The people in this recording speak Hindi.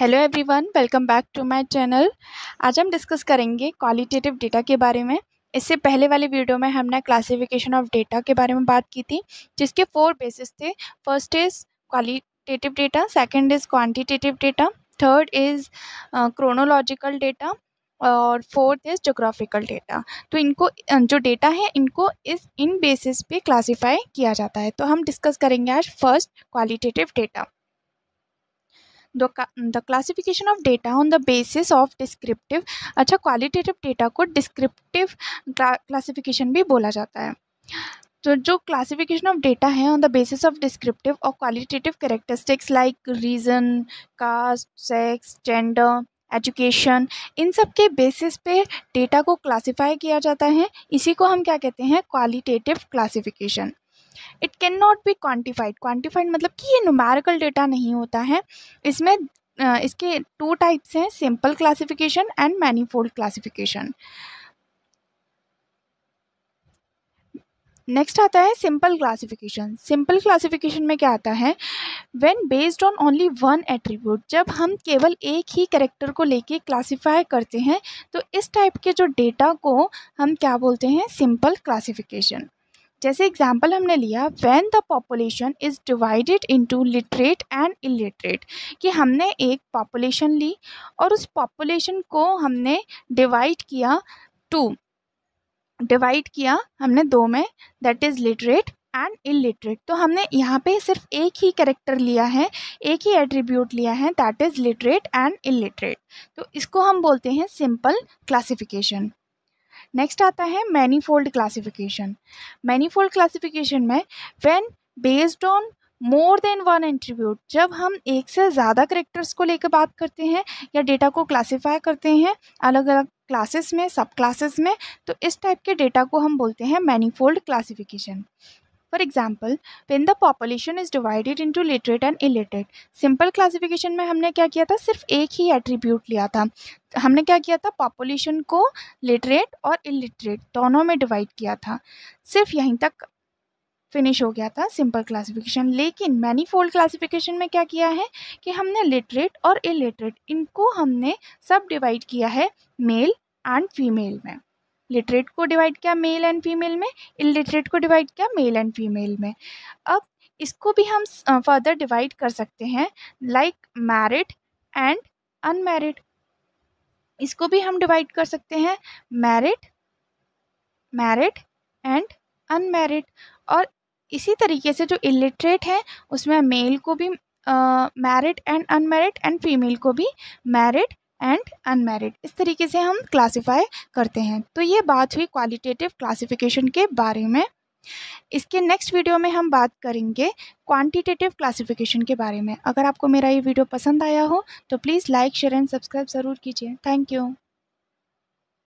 hello everyone welcome back to my channel आज हम डिस्कस करेंगे क्वालिटेटिव डेटा के बारे में इससे पहले वाली वीडियो में हमने क्लासिफिकेशन ऑफ डेटा के बारे में बात की थी जिसके फोर बेसिस थे first is qualitative data second is quantitative data third is chronological data और फोर्थ इज़ जोग्राफिकल डेटा तो इनको जो डेटा है इनको इस इन बेसिस पे क्लासीफाई किया जाता है तो हम डिस्कस करेंगे आज first qualitative data the classification of data on the basis of descriptive अच्छा क्वालिटेटिव डेटा को डिस्क्रिप्टिव क्लासिफिकेशन भी बोला जाता है तो जो क्लासिफिकेशन ऑफ डेटा है on the basis of descriptive और qualitative characteristics like region caste sex gender education इन सब के बेसिस पे डेटा को क्लासिफाई किया जाता है इसी को हम क्या कहते हैं qualitative classification it can not be quantified quantified मतलब कि ये नुमेरिकल डेटा नहीं होता है इसमें इसके टू टाइप्स हैं simple classification and manifold classification next आता है सिंपल क्लासिफिकेशन सिंपल क्लासिफिकेशन में क्या आता है when based on only one attribute जब हम केवल एक ही करेक्टर को लेके क्लासिफाई करते हैं तो इस टाइप के जो डेटा को हम क्या बोलते हैं सिंपल क्लासिफिकेशन जैसे एग्जाम्पल हमने लिया when the population is divided into literate and illiterate कि हमने एक पॉपुलेशन ली और उस पॉपुलेशन को हमने डिवाइड किया टू डिवाइड किया हमने दो में that is literate and illiterate तो हमने यहाँ पे सिर्फ एक ही करेक्टर लिया है एक ही एट्रीब्यूट लिया है that is literate and illiterate तो इसको हम बोलते हैं सिंपल क्लासिफिकेशन नेक्स्ट आता है मैनीफोल्ड क्लासिफिकेशन मैनीफोल्ड क्लासिफिकेशन में when based on more than one attribute जब हम एक से ज़्यादा करेक्टर्स को लेकर बात करते हैं या डेटा को क्लासीफाई करते हैं अलग अलग क्लासेस में सब क्लासेस में तो इस टाइप के डेटा को हम बोलते हैं manifold classification For example, when the population is divided into literate and illiterate, simple classification में हमने क्या किया था सिर्फ एक ही attribute लिया था हमने क्या किया था population को literate और illiterate दोनों में divide किया था सिर्फ यहीं तक फिनिश हो गया था सिंपल क्लासिफिकेशन लेकिन मैनी फोल्ड क्लासिफिकेशन में क्या किया है कि हमने लिटरेट और इलिटरेट इनको हमने सब डिवाइड किया है मेल एंड फीमेल में लिटरेट को डिवाइड किया मेल एंड फीमेल में इलिटरेट को डिवाइड किया मेल एंड फीमेल में अब इसको भी हम फर्दर डिवाइड कर सकते हैं लाइक मैरिड एंड अनमैरिड इसको भी हम डिवाइड कर सकते हैं मैरिड मैरिड एंड अनमैरिड और इसी तरीके से जो इलिटरेट है उसमें मेल को भी married and unmarried and female को भी मैरिड एंड अनमेरिड इस तरीके से हम क्लासीफाई करते हैं तो ये बात हुई क्वालिटेटिव क्लासिफिकेशन के बारे में इसके नेक्स्ट वीडियो में हम बात करेंगे क्वांटिटेटिव क्लासिफिकेशन के बारे में अगर आपको मेरा ये वीडियो पसंद आया हो तो please like share and subscribe ज़रूर कीजिए थैंक यू